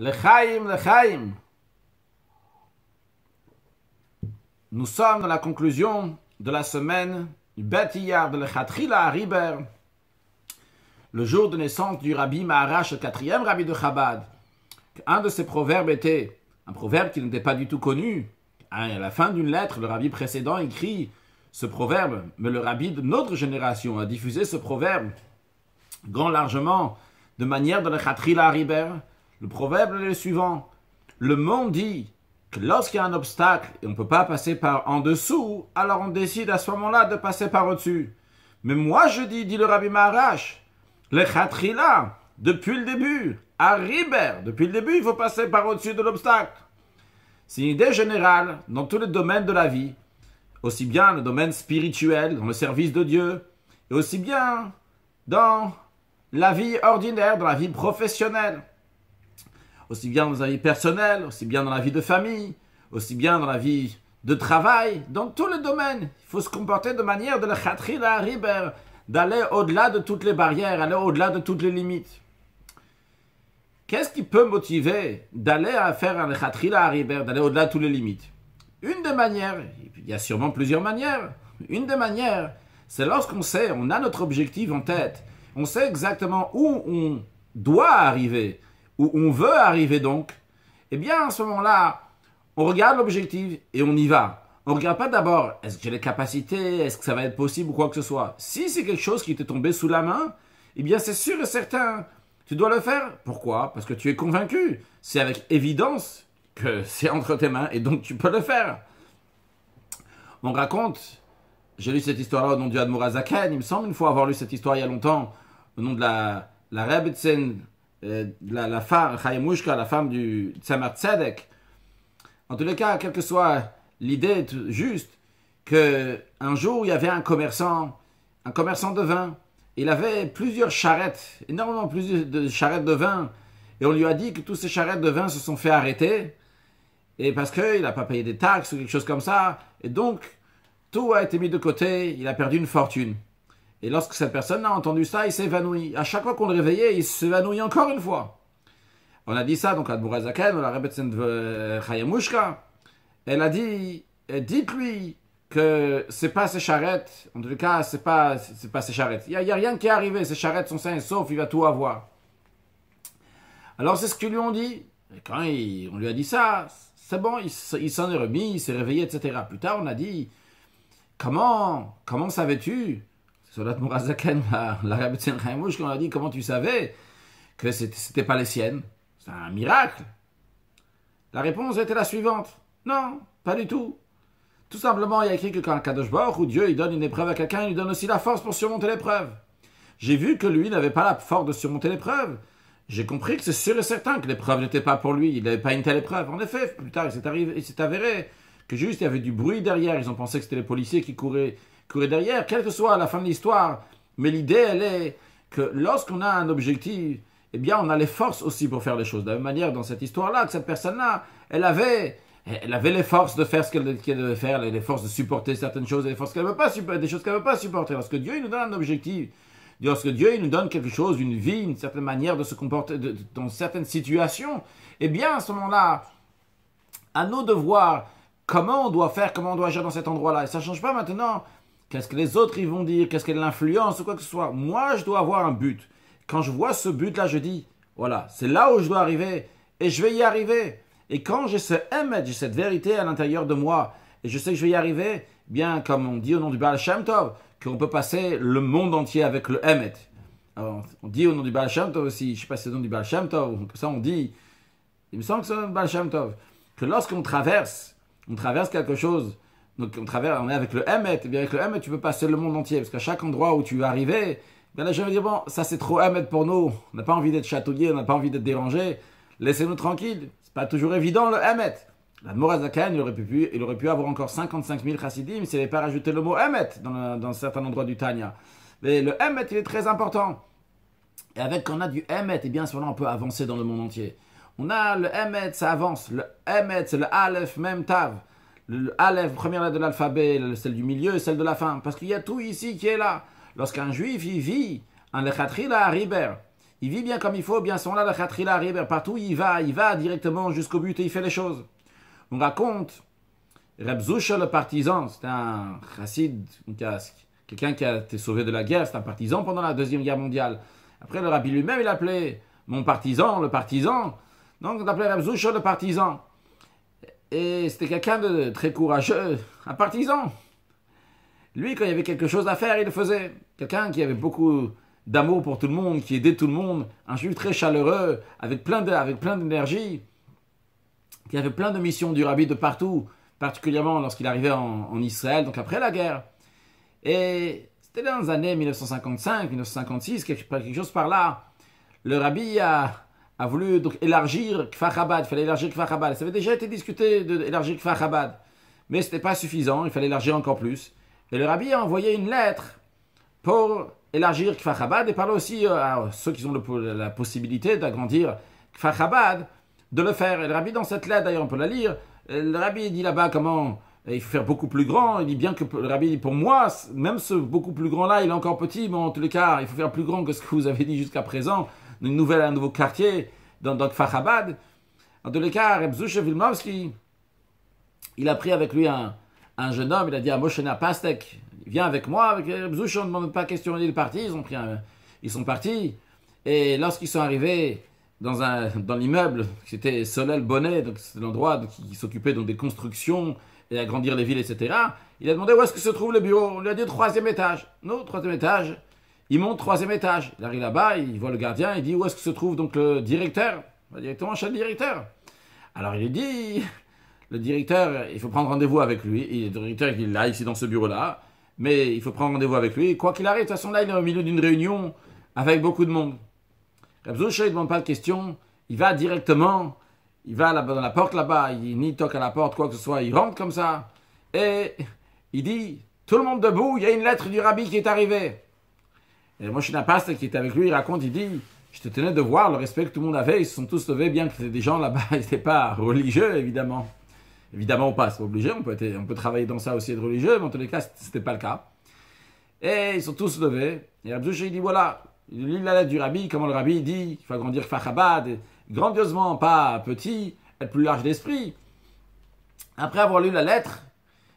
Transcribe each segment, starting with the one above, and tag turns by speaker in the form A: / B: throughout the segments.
A: Le le l'Echaim. Nous sommes dans la conclusion de la semaine du Betiyar de le la Riber, le jour de naissance du Rabbi Maharash, le quatrième Rabbi de Chabad. Un de ses proverbes était un proverbe qui n'était pas du tout connu. À la fin d'une lettre, le Rabbi précédent écrit ce proverbe, mais le Rabbi de notre génération a diffusé ce proverbe grand largement de manière de l'Echatrila la Riber le proverbe est le suivant. Le monde dit que lorsqu'il y a un obstacle et on ne peut pas passer par en dessous, alors on décide à ce moment-là de passer par au-dessus. Mais moi je dis, dit le Rabbi Maharash, le Khatrila, depuis le début, à Riber, depuis le début, il faut passer par au-dessus de l'obstacle. C'est une idée générale dans tous les domaines de la vie, aussi bien le domaine spirituel, dans le service de Dieu, et aussi bien dans la vie ordinaire, dans la vie professionnelle aussi bien dans la vie personnelle, aussi bien dans la vie de famille, aussi bien dans la vie de travail, dans tous les domaines. Il faut se comporter de manière de la khatrila riber, d'aller au-delà de toutes les barrières, aller au-delà de toutes les limites. Qu'est-ce qui peut motiver d'aller à faire un la riber, d'aller au-delà de toutes les limites Une des manières, il y a sûrement plusieurs manières, une des manières, c'est lorsqu'on sait, on a notre objectif en tête, on sait exactement où on doit arriver, où on veut arriver donc, eh bien à ce moment-là, on regarde l'objectif et on y va. On ne regarde pas d'abord, est-ce que j'ai les capacités, est-ce que ça va être possible ou quoi que ce soit. Si c'est quelque chose qui t'est tombé sous la main, eh bien c'est sûr et certain, tu dois le faire. Pourquoi Parce que tu es convaincu. C'est avec évidence que c'est entre tes mains et donc tu peux le faire. On raconte, j'ai lu cette histoire-là au nom du Admorazaken, il me semble une fois avoir lu cette histoire il y a longtemps, au nom de la, la Rebbetzin euh, la, femme, la femme du Tzemar Tzedek. En tous les cas, quelle que soit l'idée juste, que un jour il y avait un commerçant, un commerçant de vin, il avait plusieurs charrettes, énormément plusieurs de charrettes de vin, et on lui a dit que toutes ces charrettes de vin se sont fait arrêter, et parce qu'il n'a pas payé des taxes ou quelque chose comme ça, et donc tout a été mis de côté, il a perdu une fortune. Et lorsque cette personne a entendu ça, il s'évanouit. À chaque fois qu'on le réveillait, il s'évanouit encore une fois. On a dit ça donc à Dmourazaken, à la de Chayamushka. Elle a dit, dites-lui que c'est pas ses charrettes, en tout cas, c'est pas, c'est pas ses charrettes. Il n'y a, rien qui est arrivé, ses charrettes sont saines, sauf il va tout avoir. Alors c'est ce qu'ils lui ont dit. Et quand on lui a dit ça, c'est bon, il, il s'en est remis, il s'est réveillé, etc. Plus tard, on a dit, comment, comment savais-tu Solat Mourazaken, quand On a dit comment tu savais que c'était pas les siennes C'est un miracle La réponse était la suivante non, pas du tout. Tout simplement, il y a écrit que quand Kadosh Baruch ou Dieu il donne une épreuve à quelqu'un, il lui donne aussi la force pour surmonter l'épreuve. J'ai vu que lui n'avait pas la force de surmonter l'épreuve. J'ai compris que c'est sûr et certain que l'épreuve n'était pas pour lui, il n'avait pas une telle épreuve. En effet, plus tard, il il s'est avéré que juste il y avait du bruit derrière, ils ont pensé que c'était les policiers qui couraient, courir derrière, quelle que soit la fin de l'histoire. Mais l'idée, elle est que lorsqu'on a un objectif, eh bien, on a les forces aussi pour faire les choses. De la même manière, dans cette histoire-là, que cette personne-là, elle avait, elle avait les forces de faire ce qu'elle devait faire, les forces de supporter certaines choses, les forces qu'elle veut pas supporter, des choses qu'elle ne veut pas supporter. Lorsque Dieu il nous donne un objectif, lorsque Dieu il nous donne quelque chose, une vie, une certaine manière de se comporter dans certaines situations, eh bien, à ce moment-là, à nos devoirs, comment on doit faire, comment on doit agir dans cet endroit-là. Et ça ne change pas maintenant qu'est-ce que les autres ils vont dire, qu'est-ce qu'elle l'influence ou quoi que ce soit. Moi, je dois avoir un but. Quand je vois ce but-là, je dis, voilà, c'est là où je dois arriver et je vais y arriver. Et quand j'ai ce j'ai cette vérité à l'intérieur de moi et je sais que je vais y arriver, eh bien comme on dit au nom du Baal Shem qu'on peut passer le monde entier avec le Emmet. on dit au nom du Baal Shem aussi, je sais pas si c'est au nom du Baal Shem ça on dit, il me semble que c'est au nom du Baal que lorsqu'on traverse, on traverse quelque chose, donc on traverse, on est avec le Hemet, et bien avec le Hemet, tu peux passer le monde entier, parce qu'à chaque endroit où tu arrivais, bien là, je vais dire, bon, ça c'est trop Hemet pour nous, on n'a pas envie d'être chatouillé, on n'a pas envie d'être dérangé, laissez-nous tranquille, c'est pas toujours évident le Hemet. La Morazakan, il aurait pu, il aurait pu avoir encore 55 000 chassidim s'il n'avait pas rajouté le mot Hemet dans, dans, certains endroits du Tanya. Mais le Hemet, il est très important. Et avec qu'on a du Hemet, et bien sûr, on peut avancer dans le monde entier. On a le Hemet, ça avance. Le Hemet, c'est le Aleph, même Tav le Aleph, première lettre de l'alphabet, celle du milieu et celle de la fin. Parce qu'il y a tout ici qui est là. Lorsqu'un juif, il vit en lechatrila à il vit bien comme il faut, bien son là, lechatrila la Riber. Partout il va, il va directement jusqu'au but et il fait les choses. On raconte Rebzoucha le partisan, c'est un chassid, quelqu'un qui a été sauvé de la guerre, c'est un partisan pendant la Deuxième Guerre mondiale. Après, le rabbi lui-même, il appelait mon partisan, le partisan. Donc, on appelait Rebzoucha le partisan. Et c'était quelqu'un de très courageux, un partisan. Lui, quand il y avait quelque chose à faire, il le faisait. Quelqu'un qui avait beaucoup d'amour pour tout le monde, qui aidait tout le monde, un juif très chaleureux, avec plein avec plein d'énergie, qui avait plein de missions du rabbi de partout, particulièrement lorsqu'il arrivait en, Israël, donc après la guerre. Et c'était dans les années 1955, 1956, quelque chose par là. Le rabbi a a voulu donc élargir Kfar Chabad, il fallait élargir Kfar Chabad. Ça avait déjà été discuté d'élargir Kfar Chabad, mais ce n'était pas suffisant, il fallait élargir encore plus. Et le rabbi a envoyé une lettre pour élargir Kfar Chabad et parler aussi euh, à ceux qui ont la possibilité d'agrandir Kfar Chabad, de le faire. Et le rabbi, dans cette lettre, d'ailleurs, on peut la lire, euh, le rabbi dit là-bas comment euh, il faut faire beaucoup plus grand. Il dit bien que le rabbi dit pour moi, même ce beaucoup plus grand là, il est encore petit, mais en tous les cas, il faut faire plus grand que ce que vous avez dit jusqu'à présent une nouvelle, un nouveau quartier dans, dans En tous les cas, Vilmovski, il a pris avec lui un, jeune homme, il a dit à Moshena Pastek, viens avec moi, avec on ne demande pas question, il est parti, ils, ont pris ils sont partis. Et lorsqu'ils sont arrivés dans, un, dans l'immeuble, c'était Solel Bonnet, donc c'est l'endroit qui, s'occupait donc des constructions et agrandir les villes, etc. Il a demandé où est-ce que se trouve le bureau. On lui a dit troisième étage. Non, troisième étage. Il monte troisième étage. Il arrive là-bas, il voit le gardien, il dit où est-ce que se trouve donc le directeur directement chez le directeur. Alors il lui dit, le directeur, il faut prendre rendez-vous avec lui. il le directeur, il est là, ici dans ce bureau-là. Mais il faut prendre rendez-vous avec lui. Quoi qu'il arrive, de toute façon, là, il est au milieu d'une réunion avec beaucoup de monde. il ne demande pas de questions. Il va directement, il va là dans la porte là-bas, il n'y toque à la porte, quoi que ce soit. Il rentre comme ça. Et il dit, tout le monde debout, il y a une lettre du rabbi qui est arrivée. Et moi je un pasteur qui était avec lui, il raconte, il dit, je te tenais de voir le respect que tout le monde avait, ils se sont tous levés, bien que c'était des gens là-bas, ils n'étaient pas religieux, évidemment. Évidemment, pas, c'est obligé, on peut, on peut travailler dans ça aussi, être religieux, mais en tous les cas, ce n'était pas le cas. Et ils sont tous levés, et Abdouche, il dit, voilà, il lit la lettre du rabbi, comment le rabbi dit, il faut grandir, Fahabad, grandiosement, pas petit, être plus large d'esprit. Après avoir lu la lettre,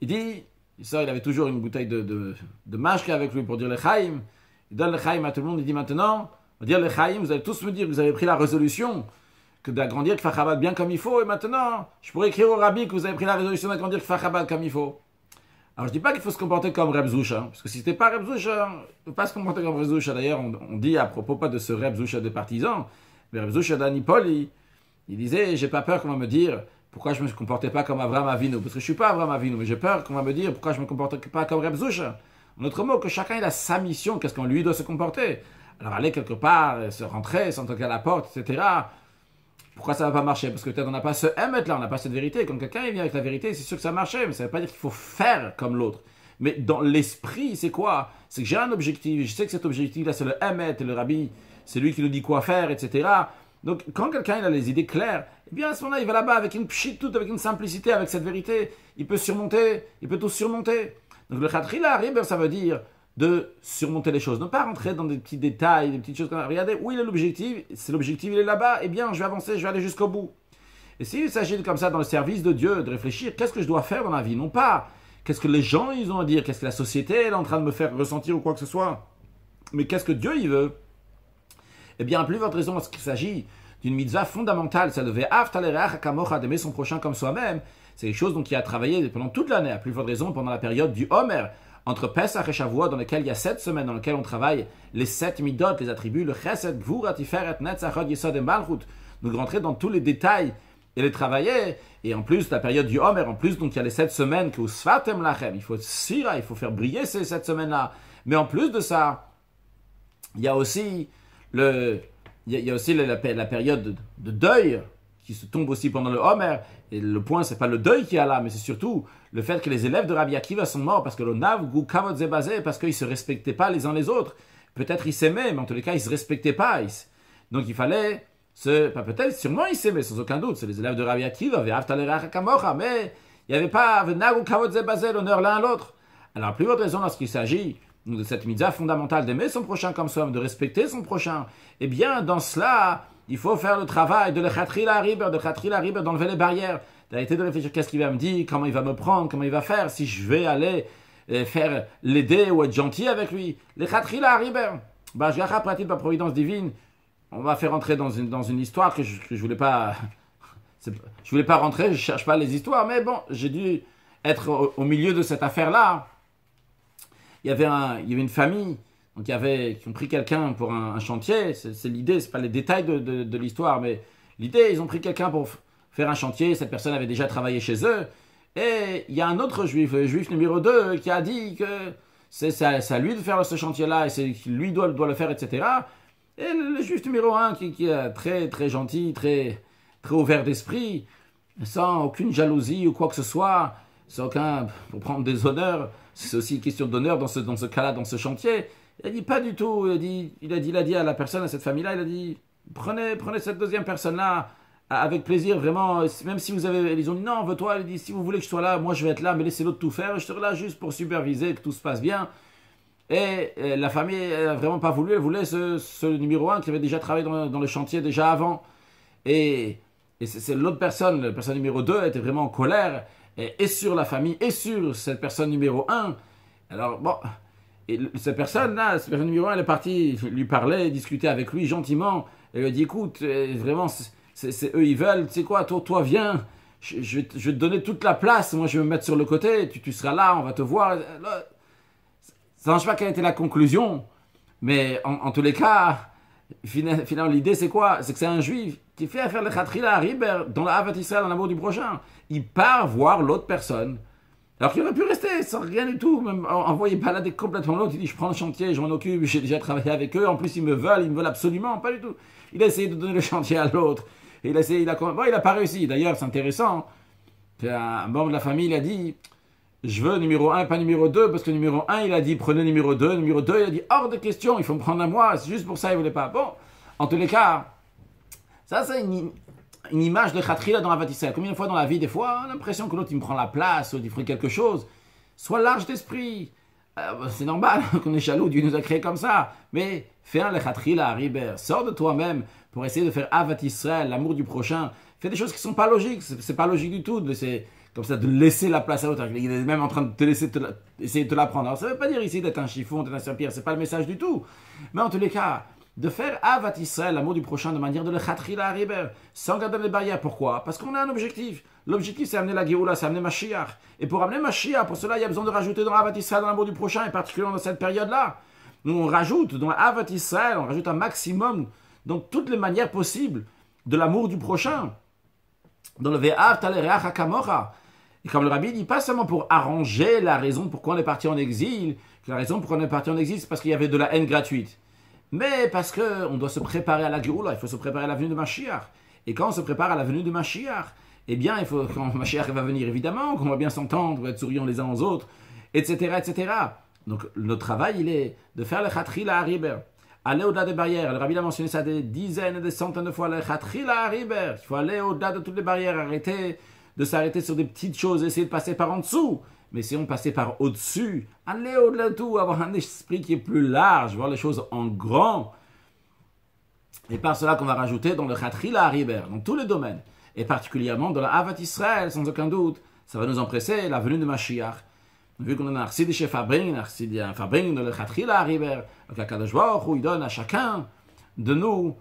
A: il dit, il sort, il avait toujours une bouteille de, de, de avec lui pour dire le Chaim, il donne le Chaim à tout le monde, il dit maintenant, on va dire le Chaim, vous allez tous me dire que vous avez pris la résolution que d'agrandir le Fachabad bien comme il faut, et maintenant, je pourrais écrire au Rabbi que vous avez pris la résolution d'agrandir le Fachabad comme il faut. Alors je dis pas qu'il faut se comporter comme Reb Zusha, parce que si c'était pas Reb Zusha, ne pas se comporter comme Reb Zusha. D'ailleurs, on, dit à propos pas de ce Reb Zusha de partisans, mais Reb Zusha d'Anipoli, il, disait, j'ai pas peur qu'on va me dire pourquoi je me comportais pas comme Avram Avinu, parce que je suis pas Avram Avinu, mais j'ai peur qu'on va me dire pourquoi je me comportais pas comme Reb en autre mot, que chacun il a sa mission, qu'est-ce qu'on lui doit se comporter. Alors aller quelque part, euh, se rentrer, s'en à la porte, etc. Pourquoi ça ne va pas marcher Parce que peut-être on n'a pas ce aimer » là, on n'a pas cette vérité. Quand quelqu'un vient avec la vérité, c'est sûr que ça marche. mais ça ne veut pas dire qu'il faut faire comme l'autre. Mais dans l'esprit, c'est quoi C'est que j'ai un objectif, je sais que cet objectif là, c'est le et le Rabbi, c'est lui qui nous dit quoi faire, etc. Donc quand quelqu'un a les idées claires, eh bien à ce moment-là, il va là-bas avec une toute, avec une simplicité, avec cette vérité. Il peut surmonter, il peut tout surmonter. Donc le Khatrila ben, ça veut dire de surmonter les choses, ne pas rentrer dans des petits détails, des petites choses. Regardez, où il est l'objectif C'est l'objectif, il est là-bas. Eh bien, je vais avancer, je vais aller jusqu'au bout. Et s'il s'agit comme ça dans le service de Dieu, de réfléchir, qu'est-ce que je dois faire dans la vie Non pas qu'est-ce que les gens ils ont à dire, qu'est-ce que la société elle est en train de me faire ressentir ou quoi que ce soit, mais qu'est-ce que Dieu il veut Eh bien, plus votre raison, qu'il s'agit d'une mitzvah fondamentale, ça devait de Ve'aft d'aimer son prochain comme soi-même. C'est quelque chose donc, qui a travaillé pendant toute l'année, à plus forte raison pendant la période du Homer, entre Pesach et Shavuot, dans lequel il y a sept semaines, dans lesquelles on travaille les sept midot, les attributs, le chesed, gvurat, tiferet, netzachot, yesod et malchut. Donc rentrer dans tous les détails et les travailler. Et en plus, la période du Homer, en plus, donc il y a les sept semaines que lachem. Il faut il faut faire briller ces sept semaines-là. Mais en plus de ça, il y a aussi le, il a aussi la, période de deuil qui se tombe aussi pendant le Homer. Et le point, c'est pas le deuil qui a là, mais c'est surtout le fait que les élèves de Rabbi Akiva sont morts parce que le Nav, Kavod parce qu'ils se respectaient pas les uns les autres. Peut-être ils s'aimaient, mais en tous les cas, ils se respectaient pas. Donc il fallait ce bah, peut-être, sûrement ils s'aimaient, sans aucun doute. C'est les élèves de Rabbi Akiva, mais il n'y avait pas Nav l'honneur l'un à l'autre. Alors, plus votre raison lorsqu'il s'agit de cette mitzvah fondamentale d'aimer son prochain comme soi, de respecter son prochain, eh bien, dans cela, il faut faire le travail de le khatrila riber, de khatrila riber, d'enlever les barrières, d'arrêter de réfléchir qu'est-ce qu'il va me dire, comment il va me prendre, comment il va faire, si je vais aller euh, faire l'aider ou être gentil avec lui. Le khatrila riber. Bah, je par providence divine. On va faire rentrer dans une, histoire que je, ne voulais pas. Je voulais pas rentrer, je ne cherche pas les histoires, mais bon, j'ai dû être au, au milieu de cette affaire-là. Il y avait un, il y avait une famille donc il qui ont pris quelqu'un pour un, chantier, c'est l'idée, c'est pas les détails de, l'histoire, mais l'idée, ils ont pris quelqu'un pour faire un chantier, cette personne avait déjà travaillé chez eux, et il y a un autre juif, le euh, juif numéro 2, qui a dit que c'est à, lui de faire ce chantier-là, et c'est lui doit, doit le faire, etc. Et le, juif numéro 1, qui, qui, est très très gentil, très, très ouvert d'esprit, sans aucune jalousie ou quoi que ce soit, sans aucun, pour prendre des honneurs, c'est aussi une question d'honneur dans ce, dans ce cas-là, dans ce chantier, il a dit pas du tout. Il a dit, il a dit, il dit à la personne, à cette famille-là, il a dit prenez, prenez cette deuxième personne-là avec plaisir, vraiment. Même si vous avez, ils ont dit non, veux-toi. Il a dit si vous voulez que je sois là, moi je vais être là, mais laissez l'autre tout faire. Je serai là juste pour superviser que tout se passe bien. Et, la famille n'a vraiment pas voulu. Elle voulait ce, numéro 1 qui avait déjà travaillé dans, le chantier déjà avant. Et, et c'est l'autre personne, la personne numéro 2, était vraiment en colère et, et sur la famille et sur cette personne numéro 1. Alors bon, et cette personne-là, cette personne numéro 1, elle est partie lui parler, discuter avec lui gentiment. Elle lui a dit écoute, euh, vraiment, c'est eux, ils veulent, tu sais quoi, toi, toi viens, je, vais te donner toute la place, moi je vais me mettre sur le côté, tu, seras là, on va te voir. Euh, ça ne change pas quelle était la conclusion, mais en, tous les cas, finalement, l'idée c'est quoi C'est que c'est un juif qui fait affaire le khatrila à Riber, dans la Havat Israël, dans l'amour du prochain. Il part voir l'autre personne. Alors qu'il aurait pu rester sans rien du tout, même envoyer balader complètement l'autre. Il dit Je prends le chantier, je m'en occupe, j'ai déjà travaillé avec eux. En plus, ils me veulent, ils me veulent absolument, pas du tout. Il a essayé de donner le chantier à l'autre. Il a essayé, il a, bon, il pas réussi. D'ailleurs, c'est intéressant. Un membre de la famille, il a dit Je veux numéro 1, pas numéro 2, parce que numéro 1, il a dit Prenez numéro 2. Numéro 2, il a dit Hors de question, il faut me prendre à moi. C'est juste pour ça, il voulait pas. Bon, en tous les cas, ça, c'est une une image de Khatrila dans la Combien de fois dans la vie, des fois, on a l'impression que l'autre il me prend la place, ou il fait quelque chose. Sois large d'esprit. Euh, bah, c'est normal qu'on est jaloux, Dieu nous a créés comme ça. Mais fais un Khatrila, Riber. Sors de toi-même pour essayer de faire Avat l'amour du prochain. Fais des choses qui ne sont pas logiques. Ce n'est pas logique du tout de c'est comme ça, de laisser la place à l'autre. Il est même en train de te laisser te essayer de te la prendre. Alors, ça ne veut pas dire ici d'être un chiffon, d'être un Ce c'est pas le message du tout. Mais en tous les cas, de faire Avat l'amour du prochain, de manière de le la Riber, sans garder les barrières. Pourquoi Parce qu'on a un objectif. L'objectif, c'est amener la Géoula, c'est amener Mashiach. Et pour amener Mashiach, pour cela, il y a besoin de rajouter dans Avat dans l'amour du prochain, et particulièrement dans cette période-là. Nous, on rajoute dans Avat on rajoute un maximum, dans toutes les manières possibles, de l'amour du prochain. Dans le Ve'av Talereach Hakamocha. Et comme le rabbi dit, pas seulement pour arranger la raison pourquoi on est parti en exil, la raison pourquoi on est parti en exil, c'est parce qu'il y avait de la haine gratuite. Mais parce qu'on doit se préparer à la Géoula, il faut se préparer à la venue de Mashiach. Et quand on se prépare à la venue de Mashiach, eh bien, il faut, quand Mashiach va venir, évidemment, qu'on va bien s'entendre, qu'on être souriants les uns aux autres, etc., etc. Donc, notre travail, il est de faire le Khatri la Aller au-delà des barrières. Le Rabbi a mentionné ça des dizaines et des centaines de fois. Le Khatri la Il faut aller au-delà de toutes les barrières. Arrêter de s'arrêter sur des petites choses, essayer de passer par en dessous. Mais si on passait par au-dessus, aller au-delà de tout, avoir un esprit qui est plus large, voir les choses en grand, et par cela qu'on va rajouter dans le la Hariber, dans tous les domaines, et particulièrement dans la Havat Israël, sans aucun doute, ça va nous empresser la venue de Mashiach. Vu qu'on a un Arsidi chez fabrin un Arsidi dans le Khatrila Hariber, la Akadosh où il donne à chacun de nous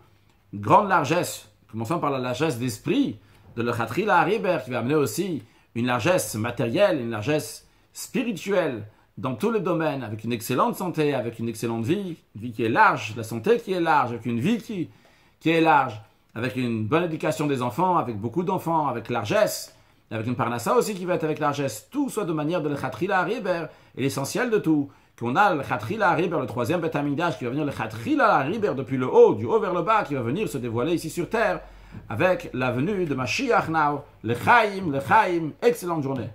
A: grande largesse, commençant par la largesse d'esprit, de le la Hariber, qui va amener aussi une largesse matérielle, une largesse spirituelle dans tous les domaines, avec une excellente santé, avec une excellente vie, une vie qui est large, la santé qui est large, avec une vie qui, est large, avec une bonne éducation des enfants, avec beaucoup d'enfants, avec largesse, avec une parnassa aussi qui va être avec largesse, tout soit de manière de l'Echatrila Riber, et l'essentiel de tout, qu'on a le Riber, le troisième d'âge, qui va venir le Riber depuis le haut, du haut vers le bas, qui va venir se dévoiler ici sur terre, avec la venue de Mashiach Now, le Chaim, le Chaim. Excellente journée.